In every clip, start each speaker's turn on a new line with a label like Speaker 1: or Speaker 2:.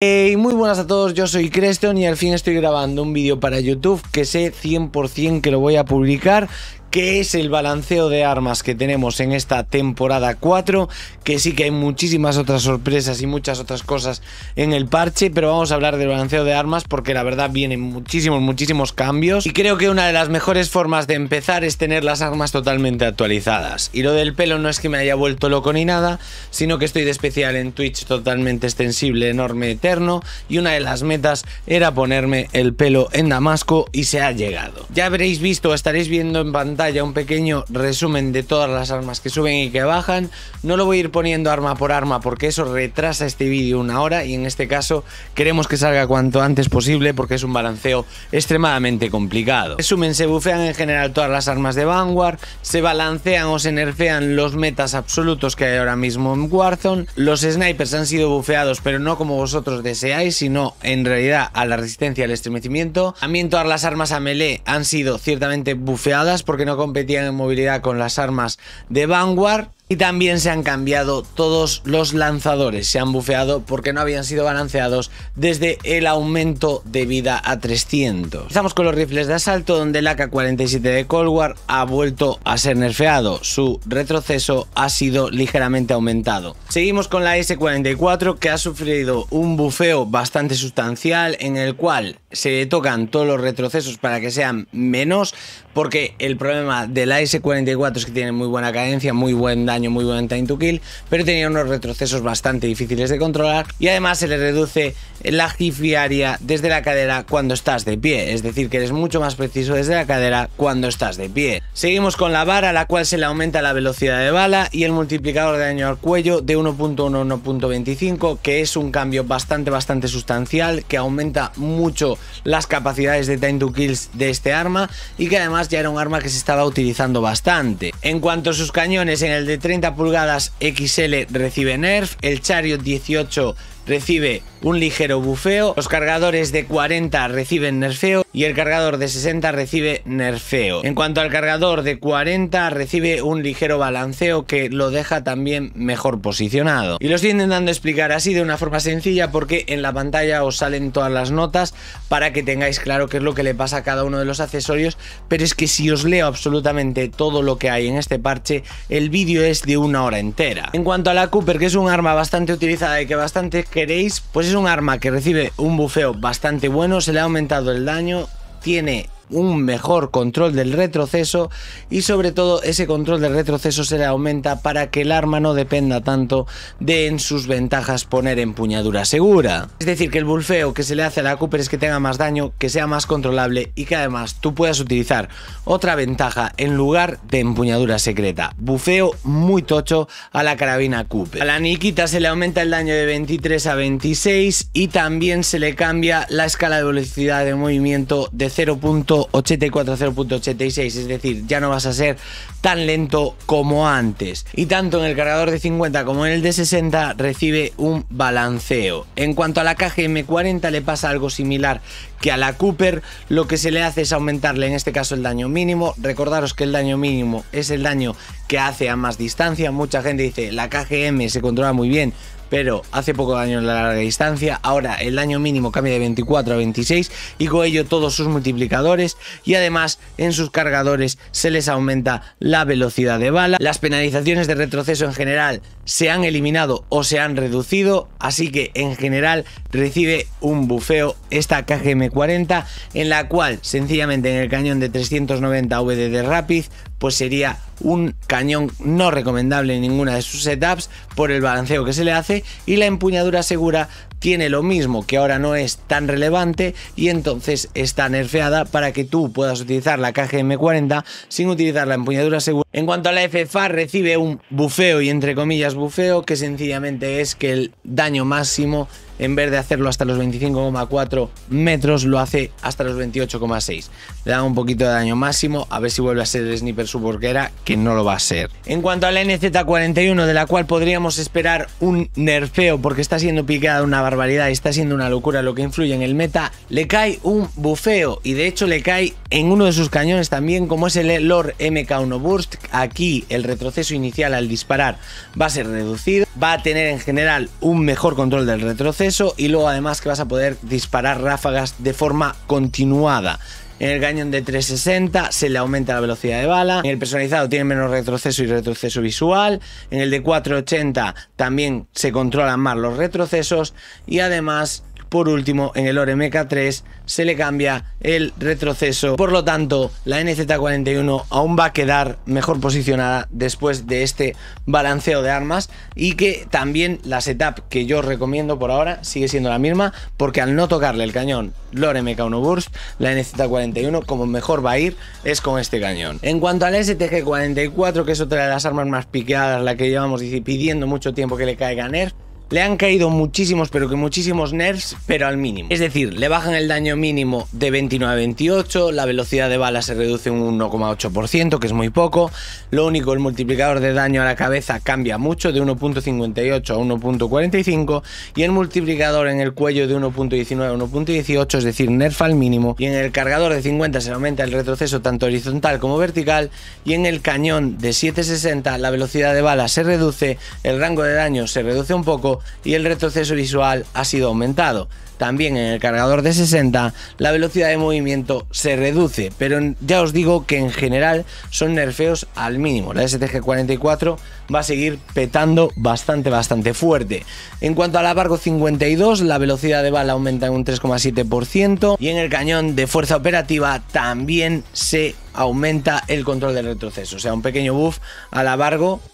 Speaker 1: Hey, muy buenas a todos, yo soy Creston y al fin estoy grabando un vídeo para YouTube que sé 100% que lo voy a publicar, qué es el balanceo de armas que tenemos en esta temporada 4, que sí que hay muchísimas otras sorpresas y muchas otras cosas en el parche, pero vamos a hablar del balanceo de armas porque la verdad vienen muchísimos, muchísimos cambios y creo que una de las mejores formas de empezar es tener las armas totalmente actualizadas. Y lo del pelo no es que me haya vuelto loco ni nada, sino que estoy de especial en Twitch totalmente extensible, enorme, eterno, y una de las metas era ponerme el pelo en Damasco y se ha llegado. Ya habréis visto, estaréis viendo en pantalla un pequeño resumen de todas las armas que suben y que bajan. No lo voy a ir poniendo arma por arma porque eso retrasa este vídeo una hora y en este caso queremos que salga cuanto antes posible porque es un balanceo extremadamente complicado. Resumen, se bufean en general todas las armas de Vanguard, se balancean o se nerfean los metas absolutos que hay ahora mismo en Warzone, los snipers han sido bufeados pero no como vosotros deseáis, sino en realidad a la resistencia al estremecimiento. También todas las armas a melee han sido ciertamente bufeadas porque no competían en movilidad con las armas de Vanguard y también se han cambiado todos los lanzadores, se han bufeado porque no habían sido balanceados desde el aumento de vida a 300. Estamos con los rifles de asalto donde la AK-47 de Cold War ha vuelto a ser nerfeado, su retroceso ha sido ligeramente aumentado. Seguimos con la S-44 que ha sufrido un bufeo bastante sustancial en el cual se tocan todos los retrocesos para que sean menos porque el problema de la S-44 es que tiene muy buena cadencia, muy buen daño muy bueno en Time to Kill, pero tenía unos retrocesos bastante difíciles de controlar y además se le reduce la área desde la cadera cuando estás de pie, es decir que eres mucho más preciso desde la cadera cuando estás de pie. Seguimos con la vara, a la cual se le aumenta la velocidad de bala y el multiplicador de daño al cuello de 1.1 1.25, que es un cambio bastante bastante sustancial, que aumenta mucho las capacidades de time to kills de este arma y que además ya era un arma que se estaba utilizando bastante. En cuanto a sus cañones, en el de 30 pulgadas XL recibe Nerf, el Chariot 18 recibe un ligero bufeo, los cargadores de 40 reciben nerfeo y el cargador de 60 recibe nerfeo. En cuanto al cargador de 40 recibe un ligero balanceo que lo deja también mejor posicionado. Y lo estoy intentando explicar así de una forma sencilla porque en la pantalla os salen todas las notas para que tengáis claro qué es lo que le pasa a cada uno de los accesorios, pero es que si os leo absolutamente todo lo que hay en este parche, el vídeo es de una hora entera. En cuanto a la Cooper, que es un arma bastante utilizada y que bastante queréis, pues es un arma que recibe un bufeo bastante bueno, se le ha aumentado el daño, tiene un mejor control del retroceso y sobre todo ese control del retroceso se le aumenta para que el arma no dependa tanto de en sus ventajas poner empuñadura segura. Es decir, que el bufeo que se le hace a la Cooper es que tenga más daño, que sea más controlable y que además tú puedas utilizar otra ventaja en lugar de empuñadura secreta. Bufeo muy tocho a la carabina Cooper. A la Nikita se le aumenta el daño de 23 a 26 y también se le cambia la escala de velocidad de movimiento de 0. 840.86 es decir, ya no vas a ser tan lento como antes. Y tanto en el cargador de 50 como en el de 60 recibe un balanceo. En cuanto a la caja M40 le pasa algo similar que a la Cooper, lo que se le hace es aumentarle en este caso el daño mínimo. Recordaros que el daño mínimo es el daño que hace a más distancia. Mucha gente dice, la KGM se controla muy bien, pero hace poco daño en la larga distancia. Ahora el daño mínimo cambia de 24 a 26 y con ello todos sus multiplicadores y además en sus cargadores se les aumenta la velocidad de bala. Las penalizaciones de retroceso en general se han eliminado o se han reducido, así que en general recibe un bufeo esta KGM40 en la cual sencillamente en el cañón de 390 VD de Rapid pues sería un cañón no recomendable en ninguna de sus setups por el balanceo que se le hace y la empuñadura segura tiene lo mismo que ahora no es tan relevante y entonces está nerfeada para que tú puedas utilizar la kgm M40 sin utilizar la empuñadura segura. En cuanto a la FFA recibe un bufeo y entre comillas bufeo que sencillamente es que el daño máximo en vez de hacerlo hasta los 25,4 metros, lo hace hasta los 28,6. Le da un poquito de daño máximo, a ver si vuelve a ser el sniper su que era, que no lo va a ser. En cuanto a la NZ41, de la cual podríamos esperar un nerfeo porque está siendo picada una barbaridad, está siendo una locura lo que influye en el meta. Le cae un bufeo y de hecho le cae en uno de sus cañones también, como es el Lord MK1 Burst. Aquí el retroceso inicial al disparar va a ser reducido, va a tener en general un mejor control del retroceso y luego además que vas a poder disparar ráfagas de forma continuada. En el cañón de 360 se le aumenta la velocidad de bala. En el personalizado tiene menos retroceso y retroceso visual. En el de 480 también se controlan más los retrocesos. Y además por último, en el mk 3 se le cambia el retroceso. Por lo tanto, la NZ41 aún va a quedar mejor posicionada después de este balanceo de armas y que también la setup que yo recomiendo por ahora sigue siendo la misma porque al no tocarle el cañón Lore MK1 Burst, la NZ41 como mejor va a ir es con este cañón. En cuanto al STG-44, que es otra de las armas más piqueadas, la que llevamos pidiendo mucho tiempo que le caiga nerf, le han caído muchísimos, pero que muchísimos nerfs, pero al mínimo. Es decir, le bajan el daño mínimo de 29 a 28, la velocidad de bala se reduce un 1,8%, que es muy poco. Lo único, el multiplicador de daño a la cabeza cambia mucho, de 1.58 a 1.45, y el multiplicador en el cuello de 1.19 a 1.18, es decir, nerf al mínimo. Y en el cargador de 50 se aumenta el retroceso tanto horizontal como vertical, y en el cañón de 760 la velocidad de bala se reduce, el rango de daño se reduce un poco, y el retroceso visual ha sido aumentado. También en el cargador de 60 la velocidad de movimiento se reduce, pero ya os digo que en general son nerfeos al mínimo. La STG 44 va a seguir petando bastante, bastante fuerte. En cuanto al la 52, la velocidad de bala aumenta en un 3,7% y en el cañón de fuerza operativa también se aumenta el control del retroceso. O sea, un pequeño buff al la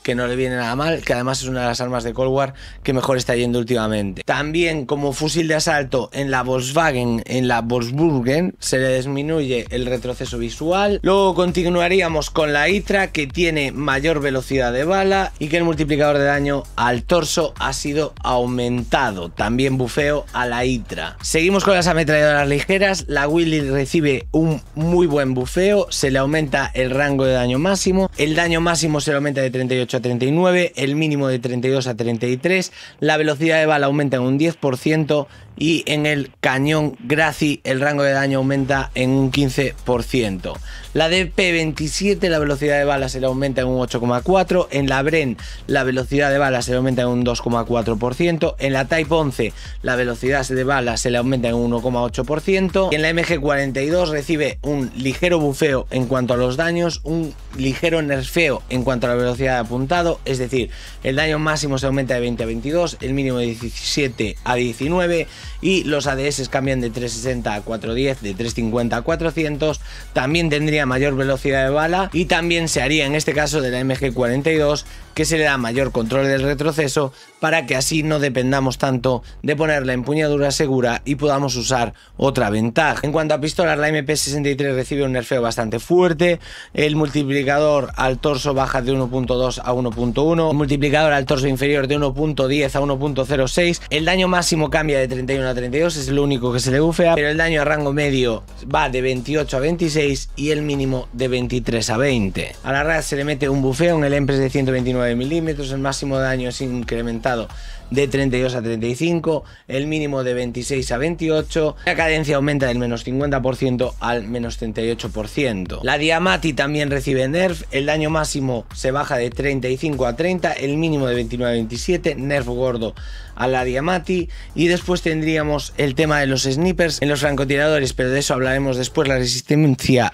Speaker 1: que no le viene nada mal, que además es una de las armas de Cold War que mejor está yendo últimamente. También como fusil de asalto en la Volkswagen, en la Volkswagen, se le disminuye el retroceso visual. Luego continuaríamos con la ITRA que tiene mayor velocidad de bala y que el multiplicador de daño al torso ha sido aumentado. También bufeo a la ITRA. Seguimos con las ametralladoras ligeras. La Willy recibe un muy buen bufeo. Se le aumenta el rango de daño máximo, el daño máximo se le aumenta de 38 a 39, el mínimo de 32 a 33, la velocidad de bala aumenta en un 10%, y en el cañón Graci el rango de daño aumenta en un 15%. La DP27 la velocidad de bala se le aumenta en un 8,4%, en la Bren la velocidad de bala se le aumenta en un 2,4%, en la Type 11 la velocidad de bala se le aumenta en un 1,8% en la MG42 recibe un ligero bufeo en cuanto a los daños, un ligero nerfeo en cuanto a la velocidad de apuntado, es decir, el daño máximo se aumenta de 20 a 22, el mínimo de 17 a 19, y los ADS cambian de 360 a 410, de 350 a 400, también tendría mayor velocidad de bala y también se haría en este caso de la MG42 que se le da mayor control del retroceso para que así no dependamos tanto de poner la empuñadura segura y podamos usar otra ventaja. En cuanto a pistolas, la MP63 recibe un nerfeo bastante fuerte, el multiplicador al torso baja de 1.2 a 1.1, el multiplicador al torso inferior de 1.10 a 1.06, el daño máximo cambia de 31 a 32, es lo único que se le bufea, pero el daño a rango medio va de 28 a 26 y el mínimo de 23 a 20. A la red se le mete un bufeo en el Empress de 129 milímetros, el máximo daño es incrementado de 32 a 35, el mínimo de 26 a 28, la cadencia aumenta del menos 50% al menos 38%. La Diamati también recibe nerf, el daño máximo se baja de 35 a 30, el mínimo de 29 a 27, nerf gordo a la Diamati y después tendríamos el tema de los snipers en los francotiradores, pero de eso hablaremos después, la resistencia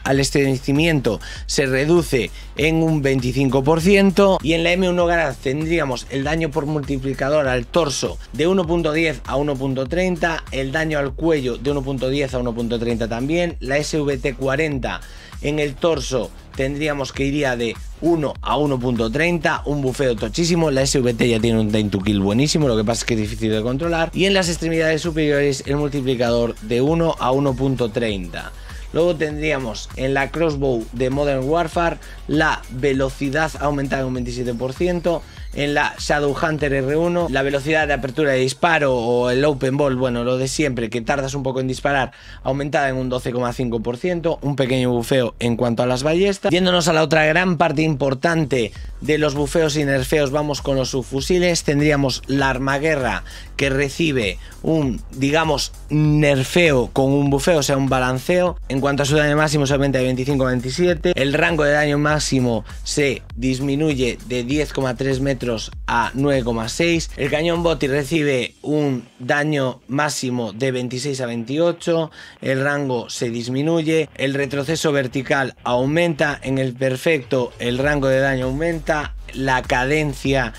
Speaker 1: al estremecimiento se reduce en un 25% y en la M1 Garage tendríamos el daño por multiplicador al torso de 1.10 a 1.30, el daño al cuello de 1.10 a 1.30 también, la SVT 40 en el torso tendríamos que iría de 1 a 1.30, un bufeo tochísimo, la SVT ya tiene un time to kill buenísimo, lo que pasa es que es difícil de controlar, y en las extremidades superiores el multiplicador de 1 a 1.30. Luego tendríamos en la crossbow de Modern Warfare la velocidad aumentada en un 27%. En la shadow hunter R1, la velocidad de apertura de disparo o el Open Ball, bueno, lo de siempre, que tardas un poco en disparar, aumentada en un 12,5%, un pequeño bufeo en cuanto a las ballestas. Yéndonos a la otra gran parte importante de los bufeos y nerfeos, vamos con los subfusiles. Tendríamos la armaguerra que recibe un, digamos, nerfeo con un bufeo, o sea, un balanceo. En cuanto a su daño máximo, se aumenta de 25 a 27. El rango de daño máximo se disminuye de 10,3 metros a 9,6. El cañón Boti recibe un daño máximo de 26 a 28. El rango se disminuye. El retroceso vertical aumenta. En el perfecto, el rango de daño aumenta. La cadencia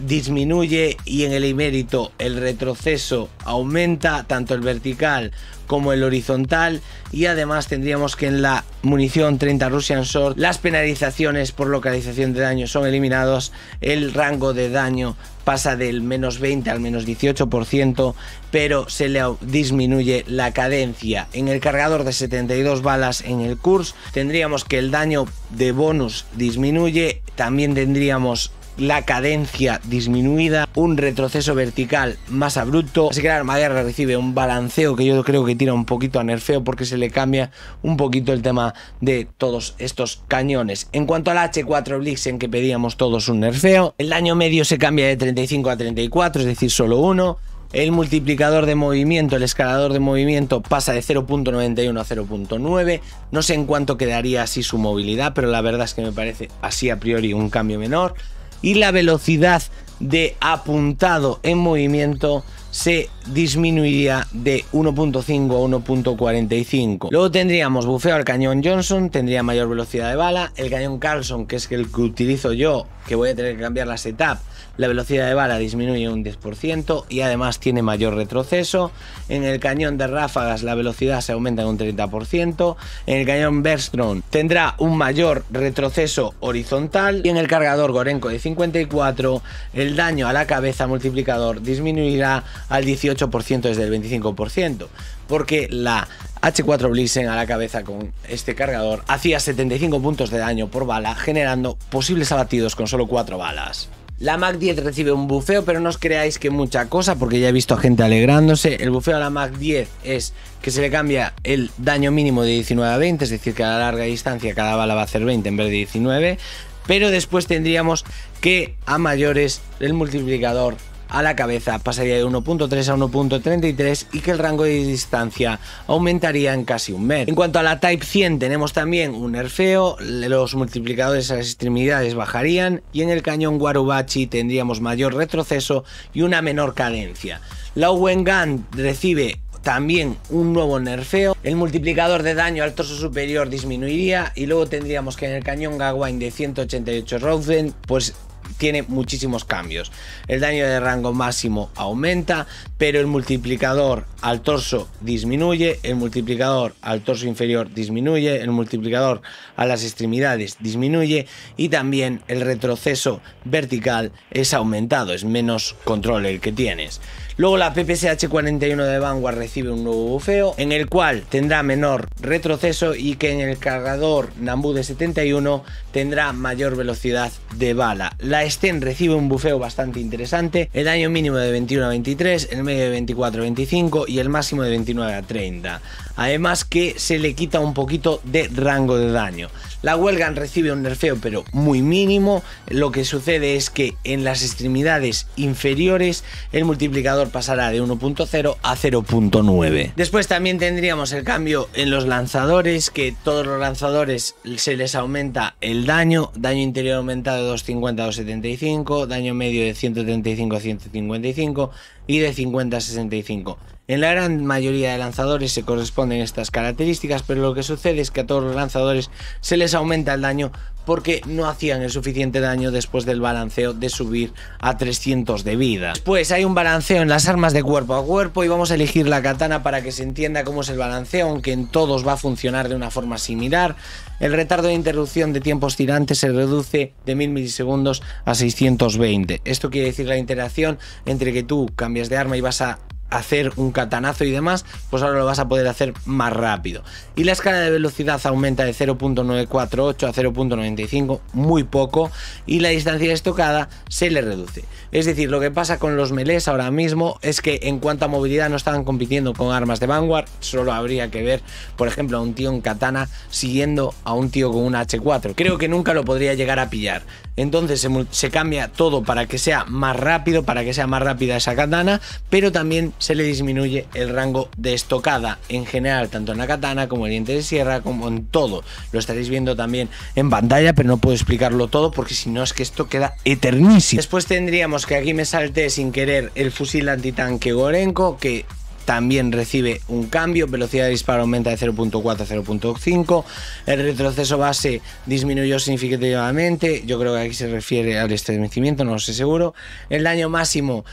Speaker 1: disminuye y en el inérito el retroceso aumenta tanto el vertical como el horizontal y además tendríamos que en la munición 30 Russian Sword las penalizaciones por localización de daño son eliminados el rango de daño pasa del menos 20 al menos 18% pero se le disminuye la cadencia en el cargador de 72 balas en el curso tendríamos que el daño de bonus disminuye también tendríamos la cadencia disminuida, un retroceso vertical más abrupto. Así que la armadera recibe un balanceo que yo creo que tira un poquito a nerfeo porque se le cambia un poquito el tema de todos estos cañones. En cuanto al H4 en que pedíamos todos un nerfeo, el daño medio se cambia de 35 a 34, es decir, solo uno. El multiplicador de movimiento, el escalador de movimiento pasa de 0.91 a 0.9. No sé en cuánto quedaría así su movilidad, pero la verdad es que me parece así a priori un cambio menor y la velocidad de apuntado en movimiento se disminuiría de 1.5 a 1.45. Luego tendríamos bufeo al cañón Johnson, tendría mayor velocidad de bala. El cañón Carlson, que es el que utilizo yo, que voy a tener que cambiar la setup, la velocidad de bala disminuye un 10% y además tiene mayor retroceso. En el cañón de ráfagas la velocidad se aumenta en un 30%. En el cañón Bergstrom tendrá un mayor retroceso horizontal y en el cargador Gorenko de 54 el daño a la cabeza multiplicador disminuirá al 18% ciento desde el 25%, porque la H4 Blixen a la cabeza con este cargador hacía 75 puntos de daño por bala, generando posibles abatidos con solo 4 balas. La Mac 10 recibe un bufeo, pero no os creáis que mucha cosa, porque ya he visto a gente alegrándose. El bufeo a la Mac 10 es que se le cambia el daño mínimo de 19 a 20, es decir, que a la larga distancia cada bala va a hacer 20 en vez de 19. Pero después tendríamos que a mayores el multiplicador a la cabeza. Pasaría de 1.3 a 1.33 y que el rango de distancia aumentaría en casi un mes. En cuanto a la Type 100 tenemos también un nerfeo, los multiplicadores a las extremidades bajarían y en el cañón Warubachi tendríamos mayor retroceso y una menor cadencia. La Owen recibe también un nuevo nerfeo, el multiplicador de daño al torso superior disminuiría y luego tendríamos que en el cañón Gawain de 188 Rosen pues tiene muchísimos cambios. El daño de rango máximo aumenta, pero el multiplicador al torso disminuye, el multiplicador al torso inferior disminuye, el multiplicador a las extremidades disminuye y también el retroceso vertical es aumentado, es menos control el que tienes. Luego la PPSH 41 de Vanguard recibe un nuevo bufeo en el cual tendrá menor retroceso y que en el cargador Nambu de 71 tendrá mayor velocidad de bala. La Sten recibe un bufeo bastante interesante, el daño mínimo de 21 a 23, el medio de 24 a 25 y el máximo de 29 a 30. Además que se le quita un poquito de rango de daño. La huelga recibe un nerfeo pero muy mínimo, lo que sucede es que en las extremidades inferiores el multiplicador pasará de 1.0 a 0.9. Después también tendríamos el cambio en los lanzadores, que todos los lanzadores se les aumenta el daño, daño interior aumentado de 250 a 275, daño medio de 135 a 155 y de 50 a 65. En la gran mayoría de lanzadores se corresponden estas características, pero lo que sucede es que a todos los lanzadores se les aumenta el daño porque no hacían el suficiente daño después del balanceo de subir a 300 de vida. Después hay un balanceo en las armas de cuerpo a cuerpo y vamos a elegir la katana para que se entienda cómo es el balanceo, aunque en todos va a funcionar de una forma similar. El retardo de interrupción de tiempos tirantes se reduce de 1000 milisegundos a 620. Esto quiere decir la interacción entre que tú cambias de arma y vas a hacer un catanazo y demás, pues ahora lo vas a poder hacer más rápido. Y la escala de velocidad aumenta de 0.948 a 0.95, muy poco, y la distancia estocada se le reduce. Es decir, lo que pasa con los melés ahora mismo es que en cuanto a movilidad no estaban compitiendo con armas de vanguard, solo habría que ver, por ejemplo, a un tío en katana siguiendo a un tío con un H4. Creo que nunca lo podría llegar a pillar. Entonces se, cambia todo para que sea más rápido, para que sea más rápida esa katana, pero también se le disminuye el rango de estocada en general, tanto en la katana como en el diente de sierra, como en todo. Lo estaréis viendo también en pantalla, pero no puedo explicarlo todo porque si no es que esto queda eternísimo. Después tendríamos que aquí me salté sin querer el fusil antitanque Gorenko, que también recibe un cambio, velocidad de disparo aumenta de 0.4 a 0.5, el retroceso base disminuyó significativamente, yo creo que aquí se refiere al estremecimiento, no lo sé seguro, el daño máximo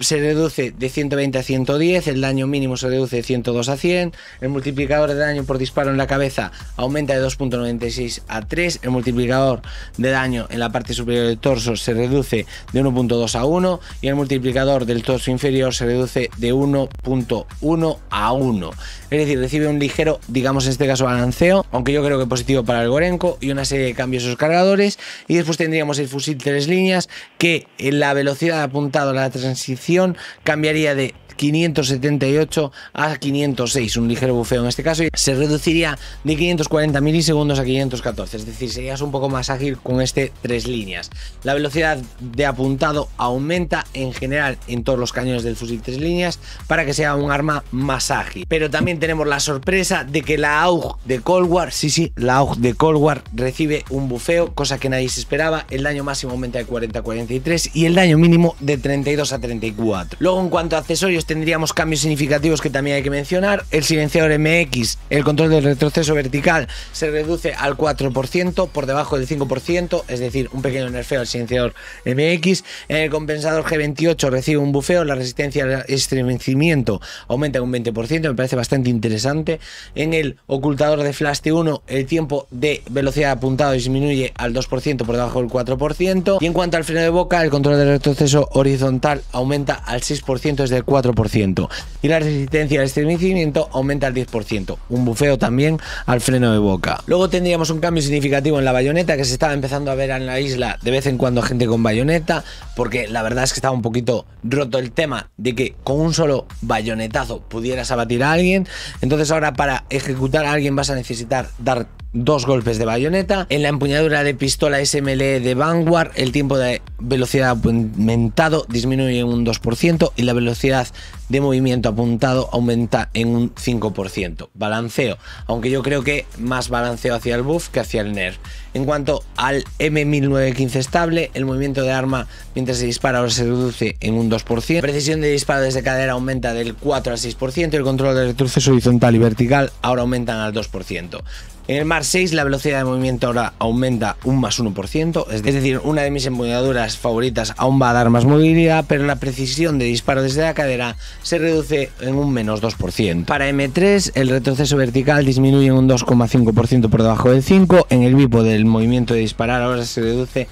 Speaker 1: se reduce de 120 a 110, el daño mínimo se reduce de 102 a 100, el multiplicador de daño por disparo en la cabeza aumenta de 2.96 a 3, el multiplicador de daño en la parte superior del torso se reduce de 1.2 a 1 y el multiplicador del torso inferior se reduce de 1.2 1 a 1. Es decir, recibe un ligero, digamos en este caso balanceo, aunque yo creo que positivo para el gorenco y una serie de cambios en sus cargadores. Y después tendríamos el fusil tres líneas que en la velocidad apuntado a la transición cambiaría de 578 a 506, un ligero bufeo en este caso, y se reduciría de 540 milisegundos a 514, es decir, serías un poco más ágil con este tres líneas. La velocidad de apuntado aumenta en general en todos los cañones del fusil tres líneas para que sea un arma más ágil. Pero también tenemos la sorpresa de que la AUG de Cold War, sí, sí, la AUG de Cold War recibe un bufeo, cosa que nadie se esperaba. El daño máximo aumenta de 40 a 43 y el daño mínimo de 32 a 34. Luego, en cuanto a accesorios, tendríamos cambios significativos que también hay que mencionar. El silenciador MX, el control del retroceso vertical, se reduce al 4%, por debajo del 5%, es decir, un pequeño nerfeo al silenciador MX. el compensador G28 recibe un bufeo, la resistencia al estremecimiento aumenta un 20%, me parece bastante interesante. En el ocultador de Flash T1 el tiempo de velocidad apuntado disminuye al 2% por debajo del 4%. Y en cuanto al freno de boca, el control del retroceso horizontal aumenta al 6% desde el 4%. Y la resistencia al estremecimiento aumenta al 10%. Un bufeo también al freno de boca. Luego tendríamos un cambio significativo en la bayoneta que se estaba empezando a ver en la isla de vez en cuando gente con bayoneta porque la verdad es que estaba un poquito roto el tema de que con un solo bayoneta pudieras abatir a alguien. Entonces ahora para ejecutar a alguien vas a necesitar dar dos golpes de bayoneta. En la empuñadura de pistola SMLE de Vanguard el tiempo de velocidad aumentado disminuye en un 2% y la velocidad de movimiento apuntado aumenta en un 5%. Balanceo, aunque yo creo que más balanceo hacia el buff que hacia el nerf. En cuanto al M1915 estable, el movimiento de arma mientras se dispara ahora se reduce en un 2%, precisión de disparo desde cadera aumenta del 4 al 6% y el control de retroceso horizontal y vertical ahora aumentan al 2%. En el Mar 6 la velocidad de movimiento ahora aumenta un más 1%, es decir, una de mis empuñaduras favoritas aún va a dar más movilidad, pero la precisión de disparo desde la cadera se reduce en un menos 2%. Para M3, el retroceso vertical disminuye en un 2,5% por debajo del 5, en el bipo del movimiento de disparar ahora se reduce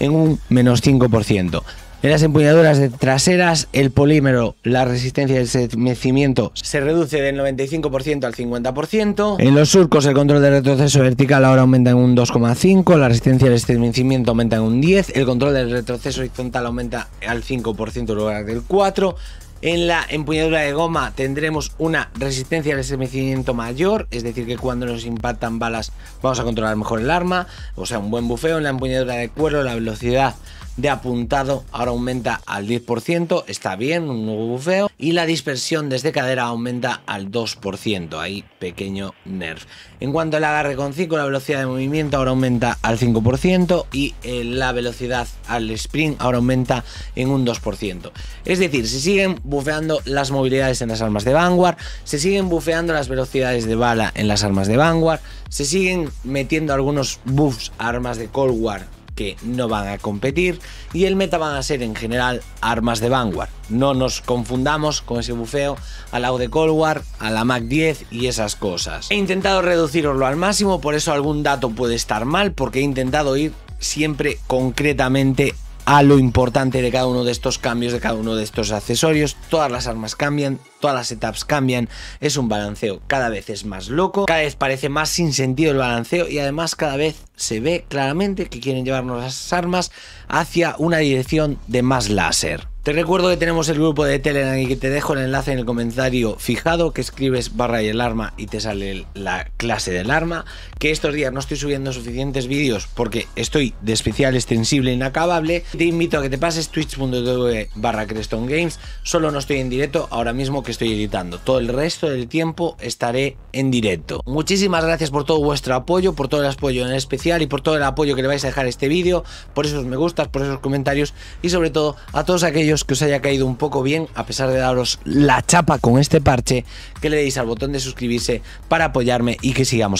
Speaker 1: en un menos 5%. En las empuñaduras de traseras, el polímero, la resistencia del estremecimiento se reduce del 95% al 50%. En los surcos, el control de retroceso vertical ahora aumenta en un 2,5%, la resistencia del estremecimiento aumenta en un 10%, el control del retroceso horizontal aumenta al 5% en lugar del 4%. En la empuñadura de goma tendremos una resistencia al estremecimiento mayor, es decir, que cuando nos impactan balas vamos a controlar mejor el arma, o sea, un buen bufeo. En la empuñadura de cuero la velocidad de apuntado ahora aumenta al 10%, está bien, un nuevo bufeo, y la dispersión desde cadera aumenta al 2%, ahí pequeño nerf. En cuanto al agarre con 5, la velocidad de movimiento ahora aumenta al 5% y eh, la velocidad al sprint ahora aumenta en un 2%. Es decir, se siguen bufeando las movilidades en las armas de Vanguard, se siguen bufeando las velocidades de bala en las armas de Vanguard, se siguen metiendo algunos buffs a armas de Cold War que no van a competir y el meta van a ser en general armas de Vanguard. No nos confundamos con ese bufeo al lado de Cold War, a la Mac 10 y esas cosas. He intentado reducirlo al máximo, por eso algún dato puede estar mal porque he intentado ir siempre concretamente a lo importante de cada uno de estos cambios, de cada uno de estos accesorios. Todas las armas cambian, todas las etapas cambian, es un balanceo cada vez es más loco, cada vez parece más sin sentido el balanceo y además cada vez se ve claramente que quieren llevarnos las armas hacia una dirección de más láser. Te recuerdo que tenemos el grupo de Telegram y que te dejo el enlace en el comentario fijado, que escribes barra y el arma y te sale la clase del arma, que estos días no estoy subiendo suficientes vídeos porque estoy de especial extensible inacabable. Te invito a que te pases twitch.tv barra Creston Games, solo no estoy en directo ahora mismo que estoy editando, todo el resto del tiempo estaré en directo. Muchísimas gracias por todo vuestro apoyo, por todo el apoyo en especial y por todo el apoyo que le vais a dejar a este vídeo, por esos me gustas, por esos comentarios y sobre todo a todos aquellos que os haya caído un poco bien, a pesar de daros la chapa con este parche, que le deis al botón de suscribirse para apoyarme y que sigamos.